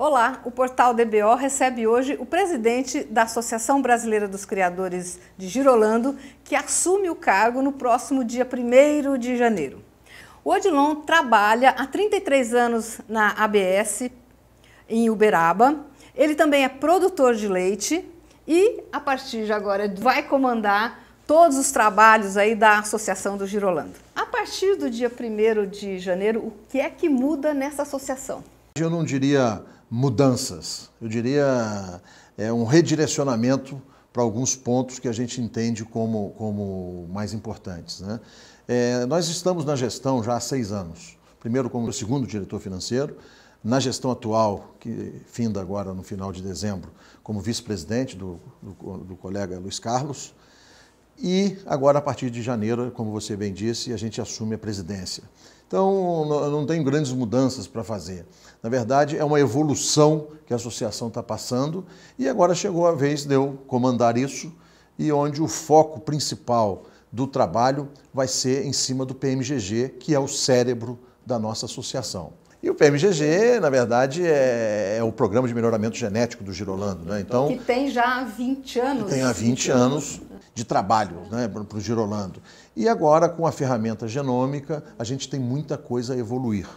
Olá, o portal DBO recebe hoje o presidente da Associação Brasileira dos Criadores de Girolando, que assume o cargo no próximo dia 1 de janeiro. O Odilon trabalha há 33 anos na ABS, em Uberaba. Ele também é produtor de leite e, a partir de agora, vai comandar todos os trabalhos aí da Associação do Girolando. A partir do dia 1 de janeiro, o que é que muda nessa associação? Eu não diria mudanças. Eu diria é um redirecionamento para alguns pontos que a gente entende como, como mais importantes. Né? É, nós estamos na gestão já há seis anos. Primeiro como segundo diretor financeiro, na gestão atual, que finda agora no final de dezembro, como vice-presidente do, do, do colega Luiz Carlos, e agora, a partir de janeiro, como você bem disse, a gente assume a presidência. Então, não tem grandes mudanças para fazer. Na verdade, é uma evolução que a associação está passando e agora chegou a vez de eu comandar isso e onde o foco principal do trabalho vai ser em cima do PMGG, que é o cérebro da nossa associação. E o PMGG, na verdade, é, é, o Programa de Melhoramento Genético do Girolando. Né? Então, então que tem já há 20 anos. Tem há 20 anos de trabalho né, para o Girolando. E agora, com a ferramenta genômica, a gente tem muita coisa a evoluir.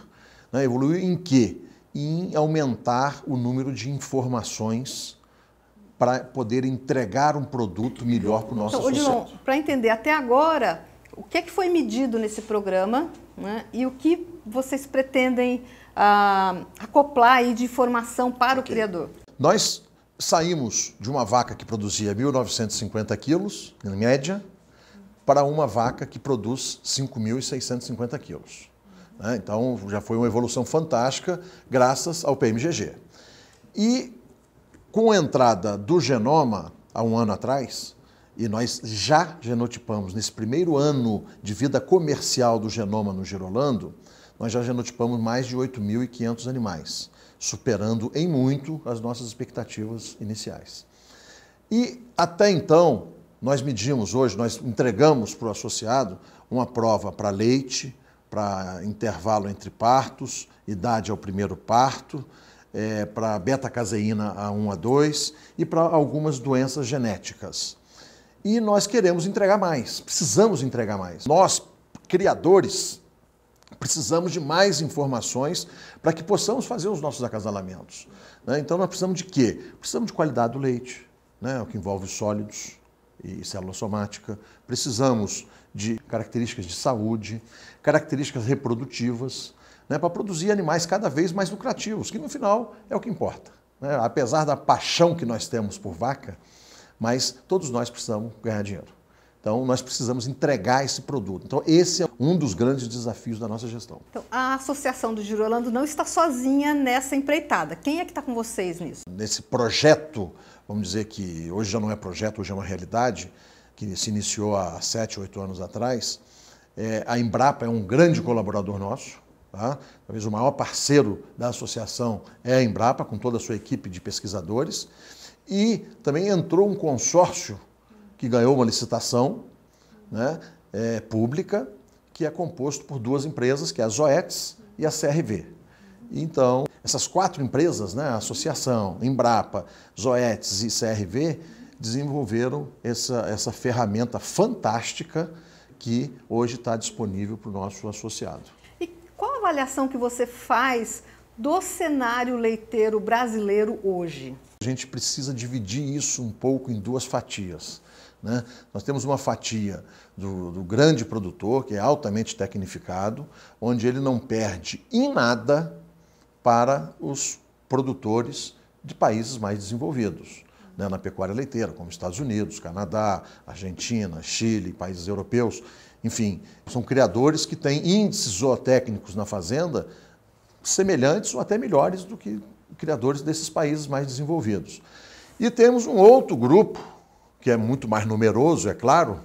Né? Evoluir em quê? Em aumentar o número de informações para poder entregar um produto melhor para o nosso então, sociedade. Para entender, até agora, o que, é que foi medido nesse programa né? e o que vocês pretendem ah, acoplar aí de informação para okay. o criador? Nós saímos de uma vaca que produzia 1.950 quilos, em média, para uma vaca que produz 5.650 quilos. Né? Então, já foi uma evolução fantástica, graças ao PMGG. E com a entrada do genoma, há um ano atrás, e nós já genotipamos, nesse primeiro ano de vida comercial do genoma no Girolando, nós já genotipamos mais de 8.500 animais superando em muito as nossas expectativas iniciais. E até então, nós medimos hoje, nós entregamos para o associado uma prova para leite, para intervalo entre partos, idade ao primeiro parto, é, para beta-caseína A1, A2 e para algumas doenças genéticas. E nós queremos entregar mais, precisamos entregar mais. Nós, criadores Precisamos de mais informações para que possamos fazer os nossos acasalamentos. Né? Então, nós precisamos de quê? Precisamos de qualidade do leite, né? o que envolve sólidos e célula somática. Precisamos de características de saúde, características reprodutivas, né? para produzir animais cada vez mais lucrativos, que no final é o que importa. Né? Apesar da paixão que nós temos por vaca, mas todos nós precisamos ganhar dinheiro. Então, nós precisamos entregar esse produto. Então, esse é um dos grandes desafios da nossa gestão. Então, a Associação do Girolando não está sozinha nessa empreitada. Quem é que está com vocês nisso? Nesse projeto, vamos dizer que hoje já não é projeto, hoje é uma realidade, que se iniciou há sete, oito anos atrás, é, a Embrapa é um grande colaborador nosso. Tá? Talvez o maior parceiro da associação é a Embrapa, com toda a sua equipe de pesquisadores. E também entrou um consórcio que ganhou uma licitação né, é, pública, que é composto por duas empresas, que é a Zoetis e a CRV. Então, essas quatro empresas, né, Associação, Embrapa, Zoetis e CRV, desenvolveram essa, essa ferramenta fantástica que hoje está disponível para o nosso associado. E qual a avaliação que você faz do cenário leiteiro brasileiro hoje? A gente precisa dividir isso um pouco em duas fatias. Né? Nós temos uma fatia do, do, grande produtor, que é altamente tecnificado, onde ele não perde em nada para os produtores de países mais desenvolvidos, né? na pecuária leiteira, como Estados Unidos, Canadá, Argentina, Chile, países europeus. Enfim, são criadores que têm índices zootécnicos na fazenda semelhantes ou até melhores do que criadores desses países mais desenvolvidos. E temos um outro grupo que é muito mais numeroso, é claro,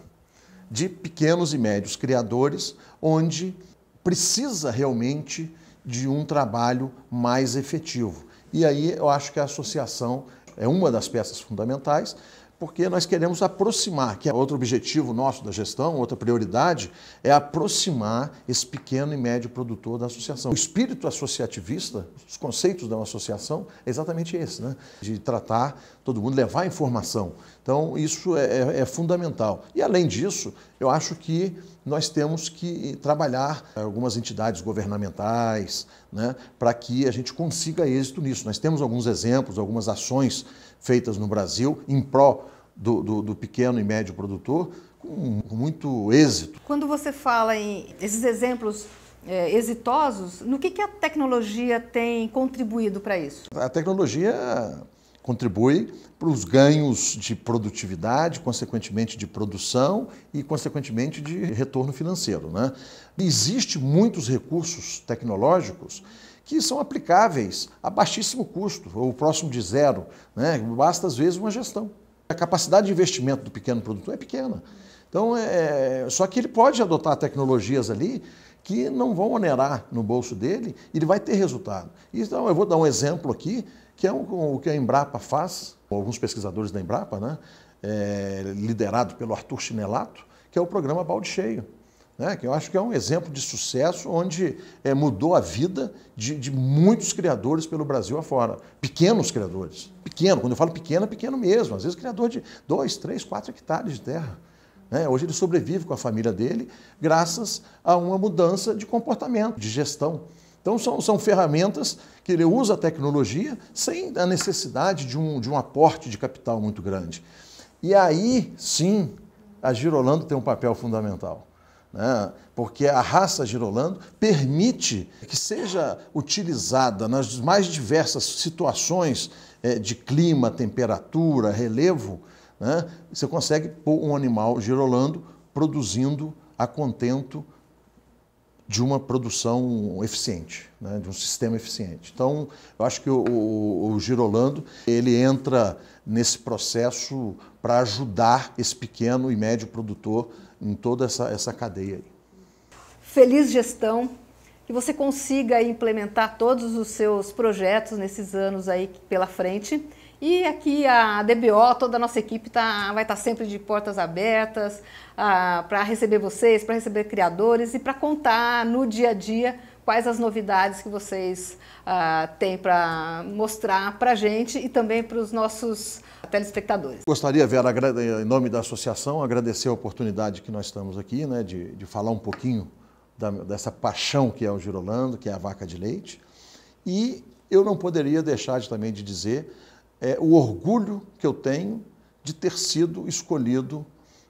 de pequenos e médios criadores, onde precisa realmente de um trabalho mais efetivo. E aí eu acho que a associação é uma das peças fundamentais, porque nós queremos aproximar, que é outro objetivo nosso da gestão, outra prioridade, é aproximar esse pequeno e médio produtor da associação. O espírito associativista, os conceitos da associação, é exatamente esse, né? de tratar todo mundo, levar informação. Então, isso é, é, é fundamental. E, além disso, eu acho que nós temos que trabalhar eh, algumas entidades governamentais né? para que a gente consiga êxito nisso. Nós temos alguns exemplos, algumas ações feitas no Brasil em pró do, do, do pequeno e médio produtor, com, com muito êxito. Quando você fala em esses exemplos é, exitosos, no que, que a tecnologia tem contribuído para isso? A tecnologia contribui para os ganhos de produtividade, consequentemente de produção e, consequentemente, de retorno financeiro. Né? Existem muitos recursos tecnológicos que são aplicáveis a baixíssimo custo, ou próximo de zero. Né? Basta, às vezes, uma gestão. A capacidade de investimento do pequeno produtor é pequena. Então, é, é... só que ele pode adotar tecnologias ali que não vão onerar no bolso dele e ele vai ter resultado. Então, eu vou dar um exemplo aqui, que é um, o que a Embrapa faz, alguns pesquisadores da Embrapa, né? É, liderado pelo Arthur Chinelato, que é o programa Balde Cheio né, que eu acho que é um exemplo de sucesso onde é, mudou a vida de, de, muitos criadores pelo Brasil afora. Pequenos criadores. Pequeno, quando eu falo pequeno, é pequeno mesmo. Às vezes criador de 2, 3, 4 hectares de terra. Né? Hoje ele sobrevive com a família dele graças a uma mudança de comportamento, de gestão. Então são, são ferramentas que ele usa a tecnologia sem a necessidade de um, de um aporte de capital muito grande. E aí sim, a Girolando tem um papel fundamental né? porque a raça girolando permite que seja utilizada nas mais diversas situações eh, de clima, temperatura, relevo. Né? Você consegue pôr um animal girolando produzindo a contento de uma produção eficiente, né? de um sistema eficiente. Então, eu acho que o, o, o Girolando ele entra nesse processo para ajudar esse pequeno e médio produtor em toda essa, essa cadeia. Aí. Feliz gestão, que você consiga implementar todos os seus projetos nesses anos aí pela frente. E aqui a DBO, toda a nossa equipe tá, vai estar tá sempre de portas abertas ah, para receber vocês, para receber criadores e para contar no dia a dia quais as novidades que vocês uh, têm para mostrar para a gente e também para os nossos telespectadores. Gostaria, Vera, em nome da associação, agradecer a oportunidade que nós estamos aqui, né, de, de falar um pouquinho da, dessa paixão que é o Girolando, que é a vaca de leite. E eu não poderia deixar de, também de dizer é, o orgulho que eu tenho de ter sido escolhido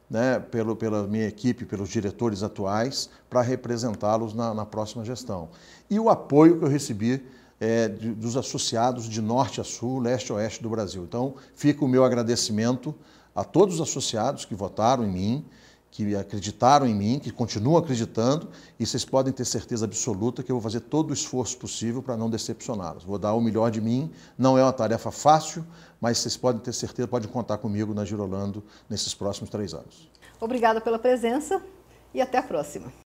né, pelo, pela minha equipe, pelos diretores atuais, para representá-los na, na, próxima gestão. E o apoio que eu recebi é, de, dos associados de norte a sul, leste a oeste do Brasil. Então, fica o meu agradecimento a todos os associados que votaram em mim, que acreditaram em mim, que continuam acreditando, e vocês podem ter certeza absoluta que eu vou fazer todo o esforço possível para não decepcioná-los. Vou dar o melhor de mim, não é uma tarefa fácil, mas vocês podem ter certeza, podem contar comigo na Girolando nesses próximos três anos. Obrigada pela presença e até a próxima.